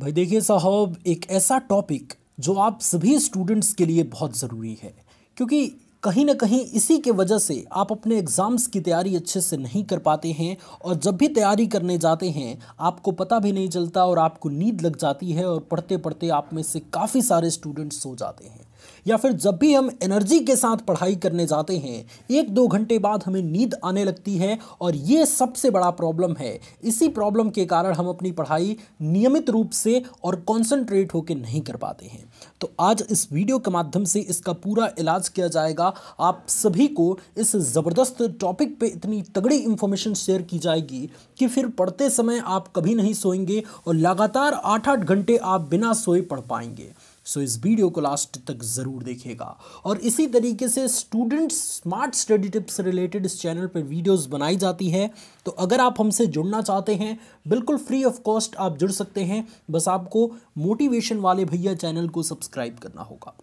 भाई देखिए साहब एक ऐसा टॉपिक जो आप सभी स्टूडेंट्स के लिए बहुत ज़रूरी है क्योंकि कहीं ना कहीं इसी के वजह से आप अपने एग्ज़ाम्स की तैयारी अच्छे से नहीं कर पाते हैं और जब भी तैयारी करने जाते हैं आपको पता भी नहीं चलता और आपको नींद लग जाती है और पढ़ते पढ़ते आप में से काफ़ी सारे स्टूडेंट्स सो जाते हैं या फिर जब भी हम एनर्जी के साथ पढ़ाई करने जाते हैं एक दो घंटे बाद हमें नींद आने लगती है और ये सबसे बड़ा प्रॉब्लम है इसी प्रॉब्लम के कारण हम अपनी पढ़ाई नियमित रूप से और कॉन्सेंट्रेट होकर नहीं कर पाते हैं तो आज इस वीडियो के माध्यम से इसका पूरा इलाज किया जाएगा आप सभी को इस ज़बरदस्त टॉपिक पे इतनी तगड़ी इन्फॉर्मेशन शेयर की जाएगी कि फिर पढ़ते समय आप कभी नहीं सोएंगे और लगातार आठ आठ घंटे आप बिना सोए पढ़ पाएंगे सो इस वीडियो को लास्ट तक ज़रूर देखिएगा और इसी तरीके से students smart study tips related इस चैनल पर वीडियोस बनाई जाती है तो अगर आप हमसे जुड़ना चाहते हैं बिल्कुल फ्री ऑफ कॉस्ट आप जुड़ सकते हैं बस आपको मोटिवेशन वाले भैया चैनल को सब्सक्राइब करना होगा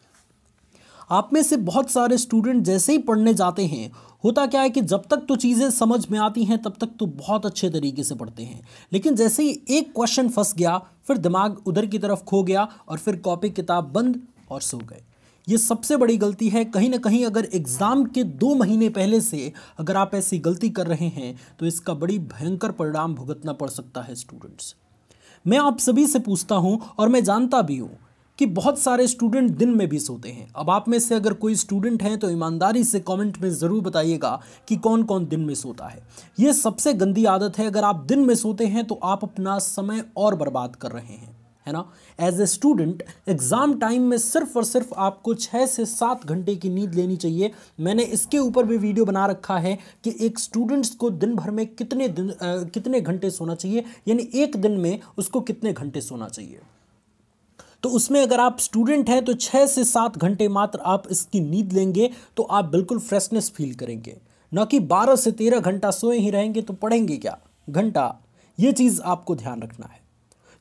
आप में से बहुत सारे स्टूडेंट जैसे ही पढ़ने जाते हैं होता क्या है कि जब तक तो चीज़ें समझ में आती हैं तब तक तो बहुत अच्छे तरीके से पढ़ते हैं लेकिन जैसे ही एक क्वेश्चन फंस गया फिर दिमाग उधर की तरफ खो गया और फिर कॉपी किताब बंद और सो गए ये सबसे बड़ी गलती है कहीं ना कहीं अगर एग्ज़ाम के दो महीने पहले से अगर आप ऐसी गलती कर रहे हैं तो इसका बड़ी भयंकर परिणाम भुगतना पड़ सकता है स्टूडेंट्स मैं आप सभी से पूछता हूँ और मैं जानता भी हूँ कि बहुत सारे स्टूडेंट दिन में भी सोते हैं अब आप में से अगर कोई स्टूडेंट हैं तो ईमानदारी से कमेंट में ज़रूर बताइएगा कि कौन कौन दिन में सोता है ये सबसे गंदी आदत है अगर आप दिन में सोते हैं तो आप अपना समय और बर्बाद कर रहे हैं है ना as a student exam time में सिर्फ और सिर्फ आपको छः से सात घंटे की नींद लेनी चाहिए मैंने इसके ऊपर भी वीडियो बना रखा है कि एक स्टूडेंट्स को दिन भर में कितने दिन आ, कितने घंटे सोना चाहिए यानी एक दिन में उसको कितने घंटे सोना चाहिए तो उसमें अगर आप स्टूडेंट हैं तो छः से सात घंटे मात्र आप इसकी नींद लेंगे तो आप बिल्कुल फ्रेशनेस फील करेंगे न कि बारह से तेरह घंटा सोए ही रहेंगे तो पढ़ेंगे क्या घंटा ये चीज़ आपको ध्यान रखना है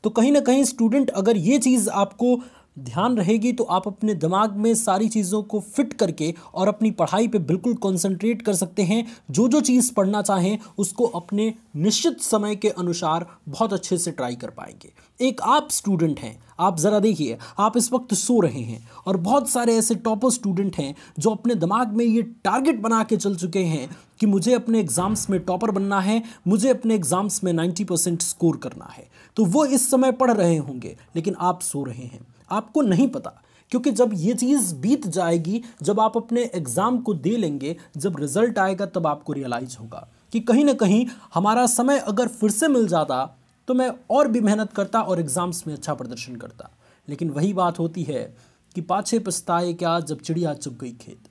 तो कहीं ना कहीं स्टूडेंट अगर ये चीज़ आपको ध्यान रहेगी तो आप अपने दिमाग में सारी चीज़ों को फिट करके और अपनी पढ़ाई पे बिल्कुल कंसंट्रेट कर सकते हैं जो जो चीज़ पढ़ना चाहें उसको अपने निश्चित समय के अनुसार बहुत अच्छे से ट्राई कर पाएंगे एक आप स्टूडेंट हैं आप ज़रा देखिए आप इस वक्त सो रहे हैं और बहुत सारे ऐसे टॉपर स्टूडेंट हैं जो अपने दिमाग में ये टारगेट बना के चल चुके हैं कि मुझे अपने एग्ज़ाम्स में टॉपर बनना है मुझे अपने एग्ज़ाम्स में 90 परसेंट स्कोर करना है तो वो इस समय पढ़ रहे होंगे लेकिन आप सो रहे हैं आपको नहीं पता क्योंकि जब ये चीज़ बीत जाएगी जब आप अपने एग्ज़ाम को दे लेंगे जब रिज़ल्ट आएगा तब आपको रियलाइज़ होगा कि कहीं ना कहीं हमारा समय अगर फिर से मिल जाता तो मैं और भी मेहनत करता और एग्ज़ाम्स में अच्छा प्रदर्शन करता लेकिन वही बात होती है कि पाछे पछताए क्या जब चिड़िया चुप गई खेत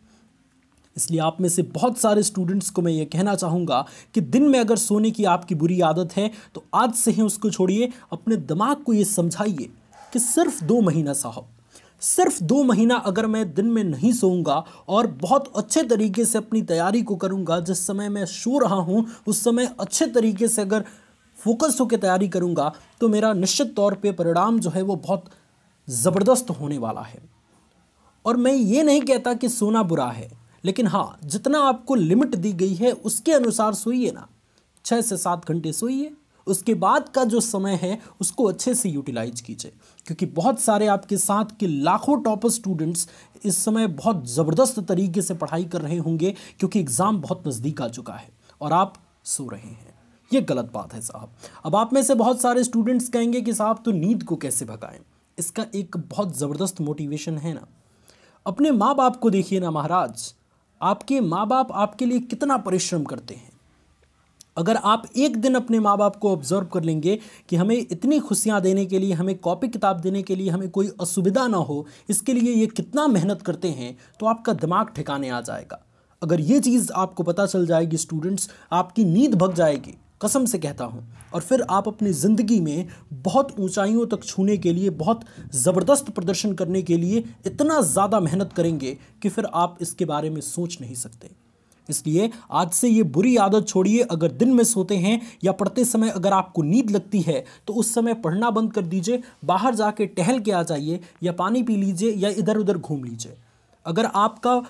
इसलिए आप में से बहुत सारे स्टूडेंट्स को मैं ये कहना चाहूँगा कि दिन में अगर सोने की आपकी बुरी आदत है तो आज से ही उसको छोड़िए अपने दिमाग को ये समझाइए कि सिर्फ दो महीना साहब सिर्फ दो महीना अगर मैं दिन में नहीं सोऊंगा और बहुत अच्छे तरीके से अपनी तैयारी को करूंगा जिस समय मैं सो रहा हूं उस समय अच्छे तरीके से अगर फोकस होकर तैयारी करूंगा तो मेरा निश्चित तौर पे परिणाम जो है वो बहुत ज़बरदस्त होने वाला है और मैं ये नहीं कहता कि सोना बुरा है लेकिन हाँ जितना आपको लिमिट दी गई है उसके अनुसार सोइए ना छः से सात घंटे सोइए उसके बाद का जो समय है उसको अच्छे से यूटिलाइज कीजिए क्योंकि बहुत सारे आपके साथ के लाखों टॉपर स्टूडेंट्स इस समय बहुत ज़बरदस्त तरीके से पढ़ाई कर रहे होंगे क्योंकि एग्ज़ाम बहुत नज़दीक आ चुका है और आप सो रहे हैं ये गलत बात है साहब अब आप में से बहुत सारे स्टूडेंट्स कहेंगे कि साहब तो नींद को कैसे भगाएं इसका एक बहुत ज़बरदस्त मोटिवेशन है ना अपने माँ बाप को देखिए ना महाराज आपके माँ बाप आपके लिए कितना परिश्रम करते हैं अगर आप एक दिन अपने माँ बाप को ऑब्जर्व कर लेंगे कि हमें इतनी खुशियाँ देने के लिए हमें कॉपी किताब देने के लिए हमें कोई असुविधा ना हो इसके लिए ये कितना मेहनत करते हैं तो आपका दिमाग ठिकाने आ जाएगा अगर ये चीज़ आपको पता चल जाएगी स्टूडेंट्स आपकी नींद भग जाएगी कसम से कहता हूँ और फिर आप अपनी ज़िंदगी में बहुत ऊंचाइयों तक छूने के लिए बहुत ज़बरदस्त प्रदर्शन करने के लिए इतना ज़्यादा मेहनत करेंगे कि फिर आप इसके बारे में सोच नहीं सकते इसलिए आज से ये बुरी आदत छोड़िए अगर दिन में सोते हैं या पढ़ते समय अगर आपको नींद लगती है तो उस समय पढ़ना बंद कर दीजिए बाहर जाके टहल के आ जाइए या पानी पी लीजिए या इधर उधर घूम लीजिए अगर आपका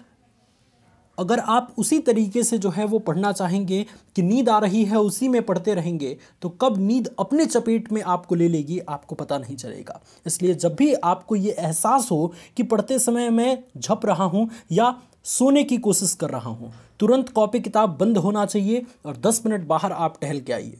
अगर आप उसी तरीके से जो है वो पढ़ना चाहेंगे कि नींद आ रही है उसी में पढ़ते रहेंगे तो कब नींद अपने चपेट में आपको ले लेगी आपको पता नहीं चलेगा इसलिए जब भी आपको ये एहसास हो कि पढ़ते समय मैं झप रहा हूँ या सोने की कोशिश कर रहा हूँ तुरंत कॉपी किताब बंद होना चाहिए और दस मिनट बाहर आप टहल के आइए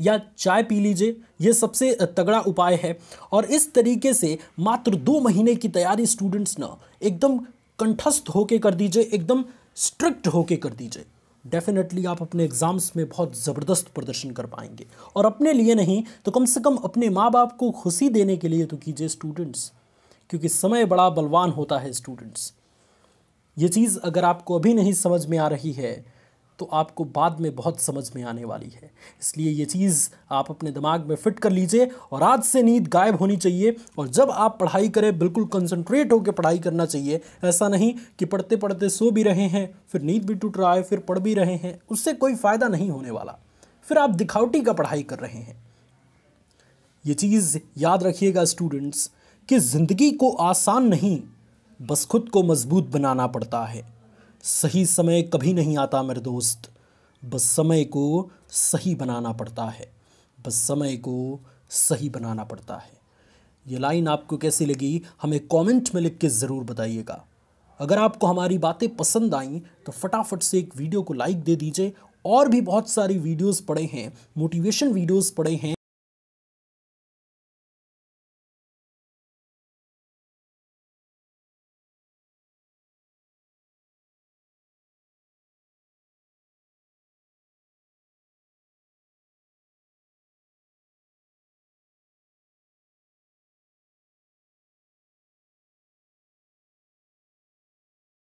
या चाय पी लीजिए ये सबसे तगड़ा उपाय है और इस तरीके से मात्र दो महीने की तैयारी स्टूडेंट्स ना एकदम कंठस्थ होके कर दीजिए एकदम स्ट्रिक्ट होके कर दीजिए डेफिनेटली आप अपने एग्ज़ाम्स में बहुत ज़बरदस्त प्रदर्शन कर पाएंगे और अपने लिए नहीं तो कम से कम अपने माँ बाप को खुशी देने के लिए तो कीजिए स्टूडेंट्स क्योंकि समय बड़ा बलवान होता है स्टूडेंट्स ये चीज़ अगर आपको अभी नहीं समझ में आ रही है तो आपको बाद में बहुत समझ में आने वाली है इसलिए ये चीज़ आप अपने दिमाग में फिट कर लीजिए और आज से नींद गायब होनी चाहिए और जब आप पढ़ाई करें बिल्कुल कंसंट्रेट होकर पढ़ाई करना चाहिए ऐसा नहीं कि पढ़ते पढ़ते सो भी रहे हैं फिर नींद भी टूट रहा है फिर पढ़ भी रहे हैं उससे कोई फ़ायदा नहीं होने वाला फिर आप दिखावटी का पढ़ाई कर रहे हैं ये चीज़ याद रखिएगा स्टूडेंट्स कि ज़िंदगी को आसान नहीं बस खुद को मजबूत बनाना पड़ता है सही समय कभी नहीं आता मेरे दोस्त बस समय को सही बनाना पड़ता है बस समय को सही बनाना पड़ता है ये लाइन आपको कैसी लगी हमें कमेंट में लिख के ज़रूर बताइएगा अगर आपको हमारी बातें पसंद आईं तो फटाफट से एक वीडियो को लाइक दे दीजिए और भी बहुत सारी वीडियोस पड़े हैं मोटिवेशन वीडियोस पड़े हैं